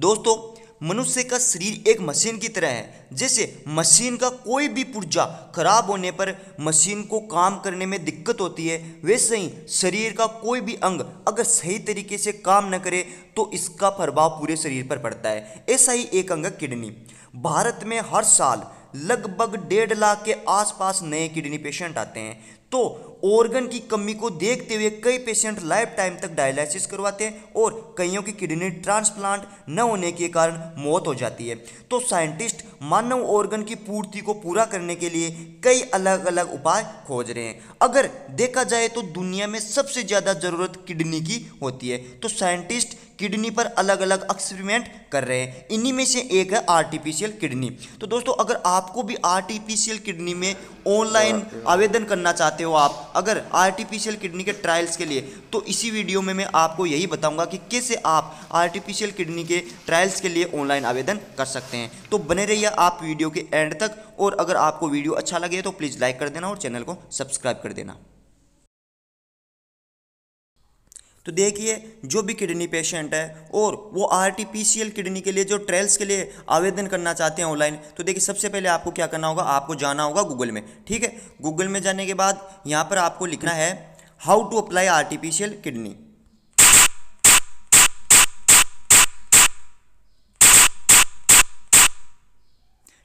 दोस्तों मनुष्य का शरीर एक मशीन की तरह है जैसे मशीन का कोई भी पुर्जा खराब होने पर मशीन को काम करने में दिक्कत होती है वैसे ही शरीर का कोई भी अंग अगर सही तरीके से काम न करे तो इसका प्रभाव पूरे शरीर पर पड़ता है ऐसा ही एक अंग किडनी भारत में हर साल लगभग डेढ़ लाख के आसपास नए किडनी पेशेंट आते हैं तो ऑर्गन की कमी को देखते हुए कई पेशेंट लाइफ टाइम तक डायलिसिस करवाते हैं और कईयों की किडनी ट्रांसप्लांट न होने के कारण मौत हो जाती है तो साइंटिस्ट मानव ऑर्गन की पूर्ति को पूरा करने के लिए कई अलग अलग उपाय खोज रहे हैं अगर देखा जाए तो दुनिया में सबसे ज़्यादा ज़रूरत किडनी की होती है तो साइंटिस्ट किडनी पर अलग अलग एक्सपेरिमेंट कर रहे हैं इन्हीं में से एक है आर्टिफिशियल किडनी तो दोस्तों अगर आपको भी आर्टिफिशियल किडनी में ऑनलाइन आवेदन करना चाहते हो आप अगर आर्टिफिशियल किडनी के ट्रायल्स के लिए तो इसी वीडियो में मैं आपको यही बताऊंगा कि कैसे आप आर्टिफिशियल किडनी के ट्रायल्स के लिए ऑनलाइन आवेदन कर सकते हैं तो बने रहिए आप वीडियो के एंड तक और अगर आपको वीडियो अच्छा लगे तो प्लीज़ लाइक कर देना और चैनल को सब्सक्राइब कर देना तो देखिए जो भी किडनी पेशेंट है और वो आर किडनी के लिए जो ट्रायल्स के लिए आवेदन करना चाहते हैं ऑनलाइन तो देखिए सबसे पहले आपको क्या करना होगा आपको जाना होगा गूगल में ठीक है गूगल में जाने के बाद यहाँ पर आपको लिखना है how to apply are kidney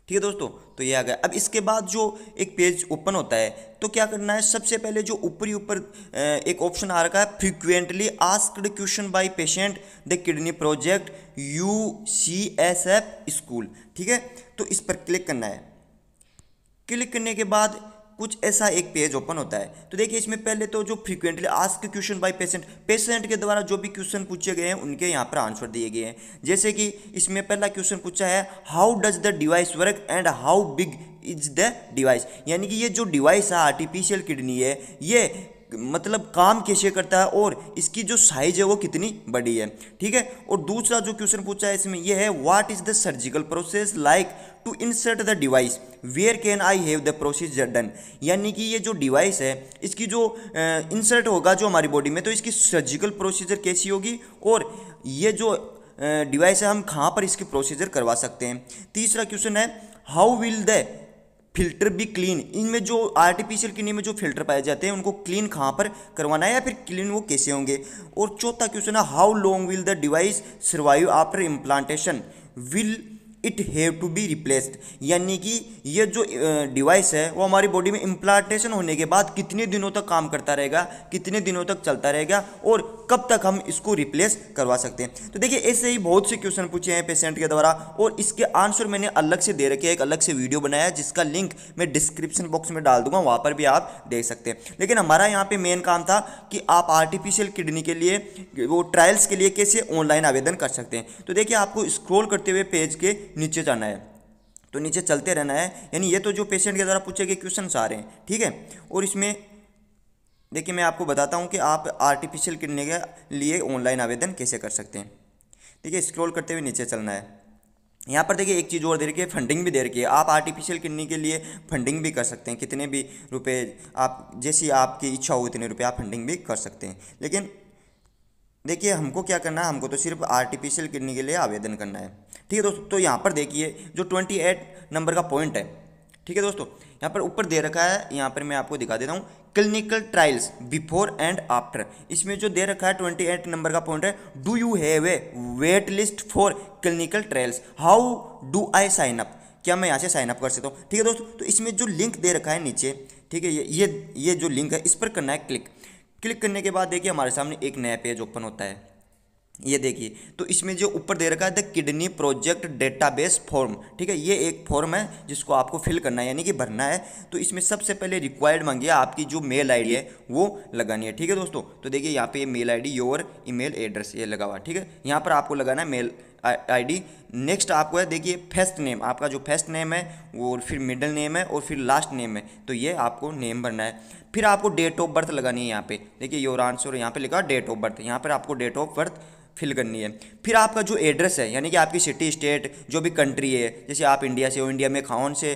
ठीक है दोस्तों तो ये आ गया अब इसके बाद जो एक पेज ओपन होता है तो क्या करना है सबसे पहले जो ऊपरी ऊपर एक ऑप्शन आ रखा है frequently asked question by patient the kidney project U C S F school ठीक है तो इस पर क्लिक करना है क्लिक करने के बाद कुछ ऐसा एक पेज ओपन होता है तो देखिए इसमें पहले तो जो frequently ask question by patient patient के द्वारा जो भी क्वेश्चन पूछे गए हैं उनके यहाँ पर आंसर दिए गए हैं जैसे कि इसमें पहला क्वेश्चन पूछा है how does the device work and how big is the device यानी कि ये जो डिवाइस है आर्टिफिशियल किडनी है ये मतलब काम कैसे करता है और इसकी जो साइज है वो कितनी बड़ी है ठीक है और दूसरा जो क्वेश्चन पूछा है इसमें यह है what is the surgical process like to insert the device where can I have the process done यानी कि ये जो डिवाइस है इसकी जो इंसर्ट होगा जो हमारी बॉडी में तो इसकी सर्जिकल प्रोसीजर कैसी होगी और ये जो डिवाइस है हम कहाँ पर इसकी प्रोसीजर करवा सकते हैं तीसरा क्वेश्चन है how will the filter be clean इनमें जो आर्टिफिशियल किडनी में जो फिल्टर पाए जाते हैं उनको क्लीन कहाँ पर करवाना है या फिर क्लीन वो कैसे होंगे और चौथा क्वेश्चन है how long will the device survive after implantation will it have to be replaced यानी कि ये जो डिवाइस है वो हमारी बॉडी में इम्प्लांटेशन होने के बाद कितने दिनों तक काम करता रहेगा कितने दिनों तक चलता रहेगा और कब तक हम इसको रिप्लेस करवा सकते हैं तो देखिए ऐसे ही बहुत से क्वेश्चन पूछे हैं पेशेंट के द्वारा और इसके आंसर मैंने अलग से दे रखे एक अलग से वीडियो बनाया जिसका लिंक मैं डिस्क्रिप्शन बॉक्स में डाल दूंगा वहाँ पर भी आप देख सकते हैं लेकिन हमारा यहाँ पर मेन काम था कि आप आर्टिफिशियल किडनी के लिए वो ट्रायल्स के लिए कैसे ऑनलाइन आवेदन कर सकते हैं तो देखिए आपको स्क्रोल करते हुए पेज के नीचे जाना है तो नीचे चलते रहना है यानी ये तो जो पेशेंट के द्वारा पूछे गए क्वेश्चन आ रहे हैं ठीक है और इसमें देखिए मैं आपको बताता हूँ कि आप आर्टिफिशियल किडनी के लिए ऑनलाइन आवेदन कैसे कर सकते हैं देखिए स्क्रॉल करते हुए नीचे चलना है यहाँ पर देखिए एक चीज़ और दे रखी है फंडिंग भी दे रखी है आप आर्टिफिशियल किडनी के लिए फंडिंग भी कर सकते हैं कितने भी रुपए आप जैसी आपकी इच्छा हो उतने रुपए आप फंडिंग भी कर सकते हैं लेकिन देखिए हमको क्या करना है हमको तो सिर्फ आर्टिफिशियल किडनी के लिए आवेदन करना है ठीक है दोस्तों तो यहाँ पर देखिए जो ट्वेंटी एट नंबर का पॉइंट है ठीक है दोस्तों यहाँ पर ऊपर दे रखा है यहाँ पर मैं आपको दिखा देता हूँ clinical trials before and after इसमें जो दे रखा है ट्वेंटी एट नंबर का पॉइंट है do you have a wait list for clinical trials how do I sign up क्या मैं यहाँ से साइन अप कर सकता हूँ ठीक है दोस्तों तो इसमें जो लिंक दे रखा है नीचे ठीक है ये ये ये जो लिंक है इस पर करना है क्लिक क्लिक करने के बाद देखिए हमारे सामने एक नया पेज ओपन होता है ये देखिए तो इसमें जो ऊपर दे रखा है the kidney project database form ठीक है ये एक फॉर्म है जिसको आपको फिल करना है यानी कि भरना है तो इसमें सबसे पहले रिक्वायर्ड मांगिए आपकी जो मेल आईडी है वो लगानी है ठीक है दोस्तों तो देखिए यहाँ पे ये mail ID your email address ये लगा हुआ ठीक है यहाँ पर आपको लगाना है मेल आईडी नेक्स्ट आपको है देखिए फर्स्ट नेम आपका जो फर्स्ट नेम है वो फिर मिडल नेम है और फिर लास्ट नेम है तो ये आपको नेम भरना है फिर आपको डेट ऑफ बर्थ लगानी है यहाँ पे देखिए योर आंसर यहाँ पे लिखा डेट ऑफ बर्थ यहाँ पर आपको डेट ऑफ बर्थ फिल करनी है फिर आपका जो एड्रेस है यानी कि आपकी सिटी स्टेट जो भी कंट्री है जैसे आप इंडिया से हो इंडिया में कौन से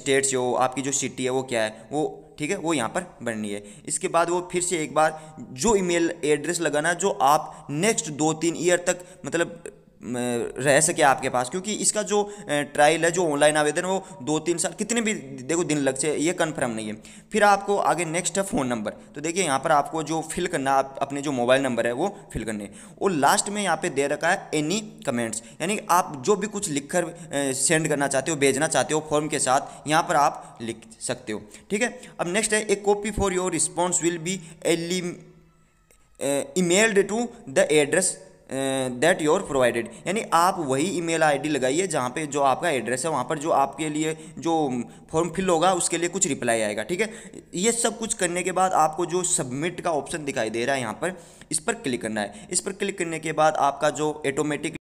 स्टेट से हो आपकी जो सिटी है वो क्या है वो ठीक है वो यहाँ पर बननी है इसके बाद वो फिर से एक बार जो ईमेल एड्रेस लगाना जो आप नेक्स्ट दो तीन ईयर तक मतलब रह सके आपके पास क्योंकि इसका जो ट्रायल है जो ऑनलाइन आवेदन वो दो तीन साल कितने भी देखो दिन लग जाए ये कन्फर्म नहीं है फिर आपको आगे नेक्स्ट है फ़ोन नंबर तो देखिए यहाँ पर आपको जो फिल करना आप अपने जो मोबाइल नंबर है वो फिल करने और लास्ट में यहाँ पे दे रखा है एनी कमेंट्स यानी आप जो भी कुछ लिख कर सेंड करना चाहते हो भेजना चाहते हो फॉर्म के साथ यहाँ पर आप लिख सकते हो ठीक है अब नेक्स्ट है a copy for your response will be एली emailed to the address that your provided यानी आप वही ईमेल आईडी लगाइए जहाँ पे जो आपका एड्रेस है वहाँ पर जो आपके लिए जो फॉर्म फिल होगा उसके लिए कुछ रिप्लाई आएगा ठीक है ये सब कुछ करने के बाद आपको जो सबमिट का ऑप्शन दिखाई दे रहा है यहाँ पर इस पर क्लिक करना है इस पर क्लिक करने के बाद आपका जो ऑटोमेटिक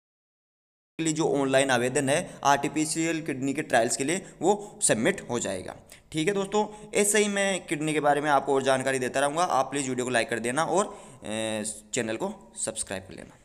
जो ऑनलाइन आवेदन है आर्टिफिशियल किडनी के ट्रायल्स के लिए वो सबमिट हो जाएगा ठीक है दोस्तों ऐसे ही मैं किडनी के बारे में आपको और जानकारी देता रहूँगा आप प्लीज़ वीडियो को लाइक कर देना और चैनल को सब्सक्राइब कर लेना